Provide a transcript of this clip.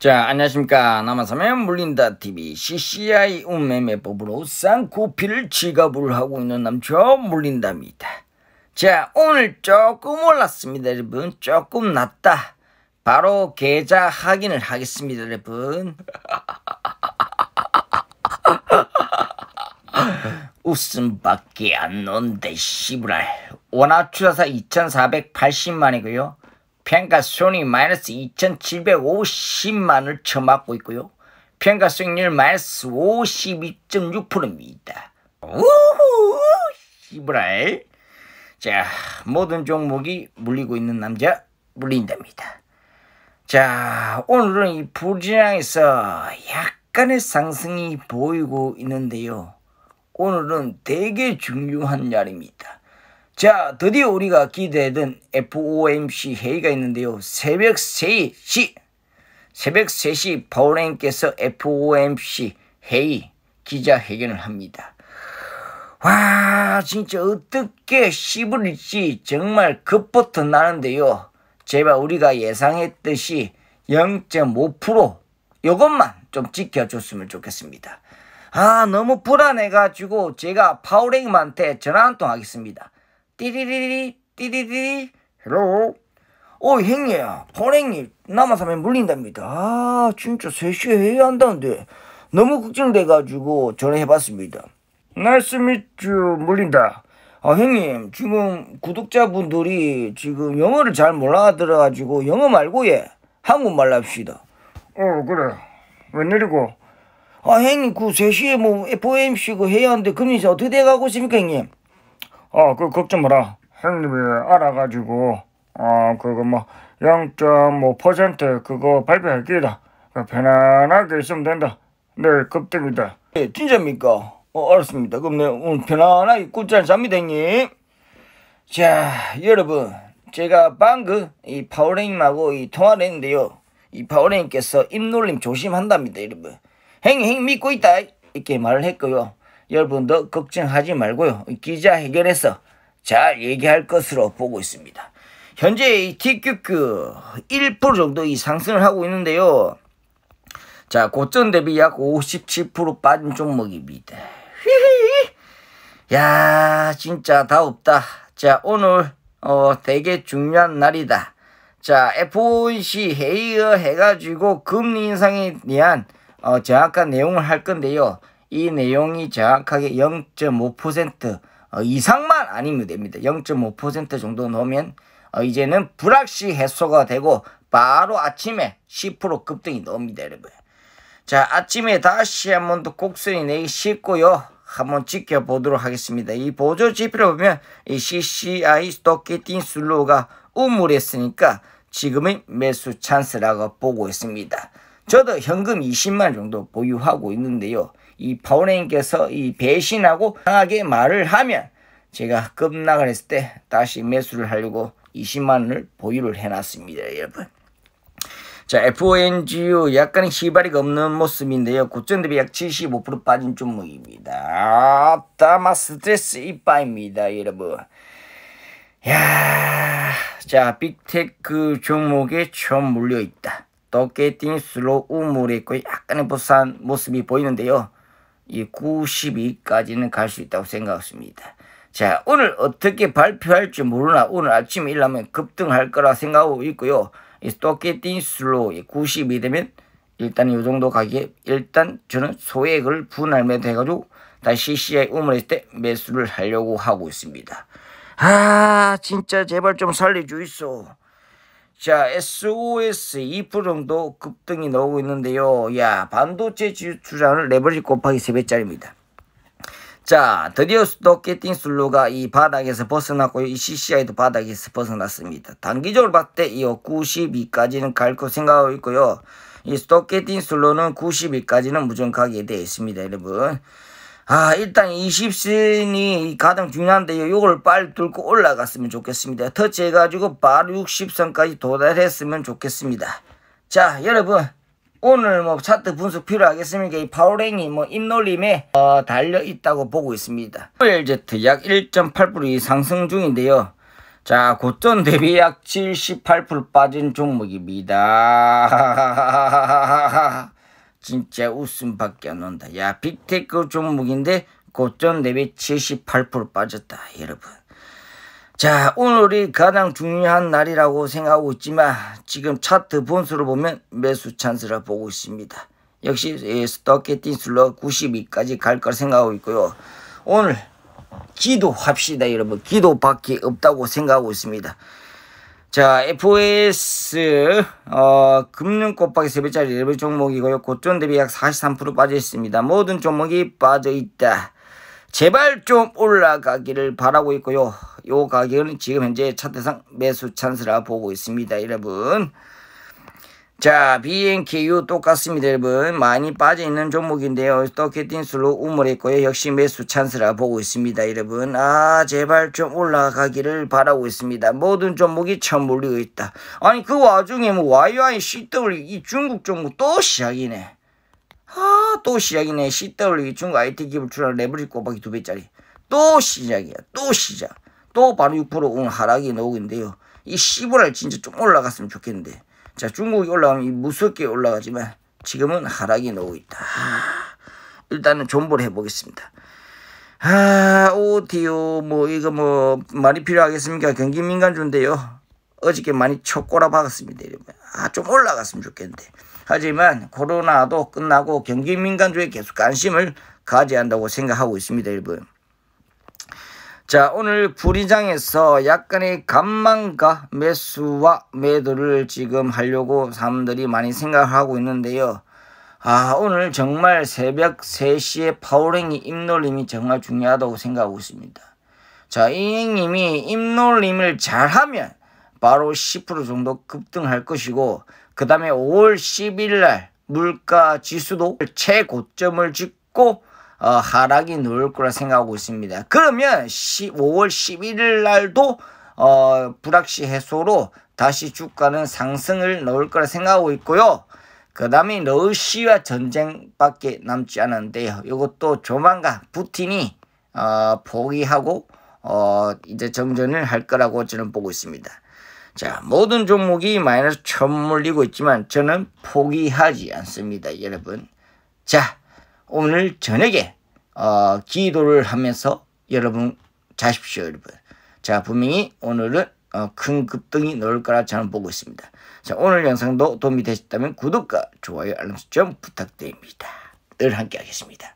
자 안녕하십니까 남아섬의 물린다 TV CCI 운매매법으로 쌍코피를 지갑을 하고 있는 남초 물린답니다 자 오늘 조금 올랐습니다 여러분 조금 낮다 바로 계좌 확인을 하겠습니다 여러분 웃음밖에 안 논데 시브랄 원화 추사사 2480만이고요 평가 손익 마이너스 2,750만을 쳐맞고 있고요. 평가 수익률 마이너스 52.6%입니다. 우후! 시브랄. 자, 모든 종목이 물리고 있는 남자 물린답니다. 자, 오늘은 이 불진항에서 약간의 상승이 보이고 있는데요. 오늘은 되게 중요한 날입니다. 자, 드디어 우리가 기대던 FOMC 회의가 있는데요. 새벽 3시, 새벽 3시 파울랭께서 FOMC 회의 기자회견을 합니다. 와, 진짜 어떻게 씹을지 정말 급부터 나는데요. 제발 우리가 예상했듯이 0.5% 이것만 좀 지켜줬으면 좋겠습니다. 아, 너무 불안해가지고 제가 파울랭한테 전화 한 통 하겠습니다. 띠리리리 띠리리리 헬로 오 어, 형이야 포랭이 남아서면 물린답니다 아 진짜 3시에 해야 한다는데 너무 걱정돼가지고 전화해봤습니다 나이스 미츠 물린다 아 형님 지금 구독자분들이 지금 영어를 잘 몰라들어가지고 영어 말고 예 한국말 합시다 어 그래 웬일이고 아 형님 그 3시에 뭐 FOMC 그 해야 하는데 금리 어떻게 돼가고 있습니까 형님 어, 그 걱정 마라. 형님이 알아가지고 어, 그거 뭐 0.5% 그거 발표할 게다 그 편안하게 있으면 된다. 내일 급등이다. 예, 진짜입니까? 어, 알았습니다. 그럼 내 네, 오늘 편안하게 굿잔 잡니다, 형님. 자, 여러분. 제가 방금 이 파워랭님하고 이 통화를 했는데요. 이 파워랭님께서 입놀림 조심한답니다, 여러분. 행, 행 믿고 있다. 이렇게 말을 했고요. 여러분도 걱정하지 말고요. 기자회견에서 잘 얘기할 것으로 보고 있습니다. 현재 TQQ 1% 정도 이 상승을 하고 있는데요. 자, 고점 대비 약 57% 빠진 종목입니다. 야, 진짜 다 없다. 자, 오늘 어, 되게 중요한 날이다. 자, FOMC 회의를 해가지고 금리 인상에 대한 어, 정확한 내용을 할 건데요. 이 내용이 정확하게 0.5% 어, 이상만 아니면 됩니다. 0.5% 정도 넣으면 어, 이제는 불확실 해소가 되고 바로 아침에 10% 급등이 나옵니다. 여러분. 자 아침에 다시 한 번 더 곡선이 내기 쉽고요. 한번 지켜보도록 하겠습니다. 이 보조지표를 보면 이 CCI 스토키팅 슬로우가 우물했으니까 지금의 매수 찬스라고 보고 있습니다. 저도 현금 20만 정도 보유하고 있는데요. 이 파워레인께서 이 배신하고 강하게 말을 하면 제가 급락을 했을 때 다시 매수를 하려고 20만원을 보유를 해놨습니다 여러분 자 FONGU 약간의 희발이가 없는 모습인데요 고점 대비 약 75% 빠진 종목입니다 아따마 스트레스 이빠입니다 여러분 야, 자 빅테크 종목에 처음 물려있다 도깨팅 슬로우 물에 있고 약간의 보산 모습이 보이는데요 92까지는 갈 수 있다고 생각합니다. 자, 오늘 어떻게 발표할지 모르나 오늘 아침에 일하면 급등할 거라 생각하고 있고요. 스토케팅 슬로92 되면 일단 이 정도 가격에 일단 저는 소액을 분할 매도해가지고 다시 CI 우물했을 때 매수를 하려고 하고 있습니다. 아 진짜 제발 좀 살려주이소. 자, SOS 2% e 정도 급등이 나오고 있는데요. 야, 반도체 주주라는 레버리 네 곱하기 3배짜리입니다. 자, 드디어 스토켓팅 술로가 이 바닥에서 벗어났고요. 이 CCI도 바닥에서 벗어났습니다. 단기적으로 봤을 때 이 92까지는 갈거 생각하고 있고요. 이 스토켓팅 술로는 92까지는 무조건 가게 되어 있습니다, 여러분. 아 일단 20선이 가장 중요한데요. 이걸 빨리 뚫고 올라갔으면 좋겠습니다. 터치해가지고 바로 60선까지 도달했으면 좋겠습니다. 자 여러분 오늘 뭐 차트 분석 필요하겠습니까? 이 파워랭이 뭐 입놀림에 어, 달려있다고 보고 있습니다. OLZ 약 1.8% 상승 중인데요. 자 고점 대비 약 78% 빠진 종목입니다. 진짜 웃음밖에 안 온다. 야 빅테크 종목인데 고점 대비 78% 빠졌다 여러분. 자 오늘이 가장 중요한 날이라고 생각하고 있지만 지금 차트 본수를 보면 매수 찬스를 보고 있습니다. 역시 예, 스토켓팅 슬러 92까지 갈 걸 생각하고 있고요. 오늘 기도합시다 여러분. 기도밖에 없다고 생각하고 있습니다. 자, FOS, 어, 금융 곱하기 3배짜리 레벨 종목이고요. 고점 대비 약 43% 빠져있습니다. 모든 종목이 빠져있다. 제발 좀 올라가기를 바라고 있고요. 요 가격은 지금 현재 차트상 매수 찬스라 보고 있습니다. 여러분. 자, BNKU 똑같습니다, 여러분. 많이 빠져있는 종목인데요. 스토켓팅술로 우물했고요. 역시 매수 찬스라 보고 있습니다, 여러분. 아, 제발 좀 올라가기를 바라고 있습니다. 모든 종목이 처음 몰리고 있다. 아니, 그 와중에 뭐 YYCW 이 중국 종목 또 시작이네. 아, 또 시작이네. CW 이 중국 IT 기업 출하 레버리 꼬박이 두 배짜리. 또 시작이야. 또 시작. 또 바로 6% 오늘 하락이 나오는데요. 이 시부랄 진짜 좀 올라갔으면 좋겠는데. 자, 중국이 올라가면 무섭게 올라가지만 지금은 하락이 나오고 있다. 일단은 존버를 해보겠습니다. 아, 오디오, 뭐, 이거 뭐, 많이 필요하겠습니까? 경기 민간주인데요. 어저께 많이 초꼬라 박았습니다. 아, 좀 올라갔으면 좋겠는데. 하지만 코로나도 끝나고 경기 민간주에 계속 관심을 가져야 한다고 생각하고 있습니다. 일본. 자 오늘 부리장에서 약간의 감망과 매수와 매도를 지금 하려고 사람들이 많이 생각하고 있는데요. 아 오늘 정말 새벽 3시에 파워랭이 입놀림이 정말 중요하다고 생각하고 있습니다. 자 이행님이 입놀림을 잘하면 바로 10% 정도 급등할 것이고 그 다음에 5월 10일 날 물가 지수도 최고점을 짓고 어, 하락이 누울 거라 생각하고 있습니다. 그러면 5월 11일 날도 어, 불확시 해소로 다시 주가는 상승을 넣을 거라 생각하고 있고요. 그 다음에 러시아 전쟁밖에 남지 않은데요. 이것도 조만간 푸틴이 어, 포기하고 어, 이제 정전을 할 거라고 저는 보고 있습니다. 자, 모든 종목이 마이너스 천 물리고 있지만 저는 포기하지 않습니다, 여러분. 자, 오늘 저녁에 어, 기도를 하면서 여러분 자십시오 여러분. 자 분명히 오늘은 어, 큰 급등이 나올 거라 저는 보고 있습니다. 자 오늘 영상도 도움이 되셨다면 구독과 좋아요 알람 설정 부탁드립니다. 늘 함께 하겠습니다.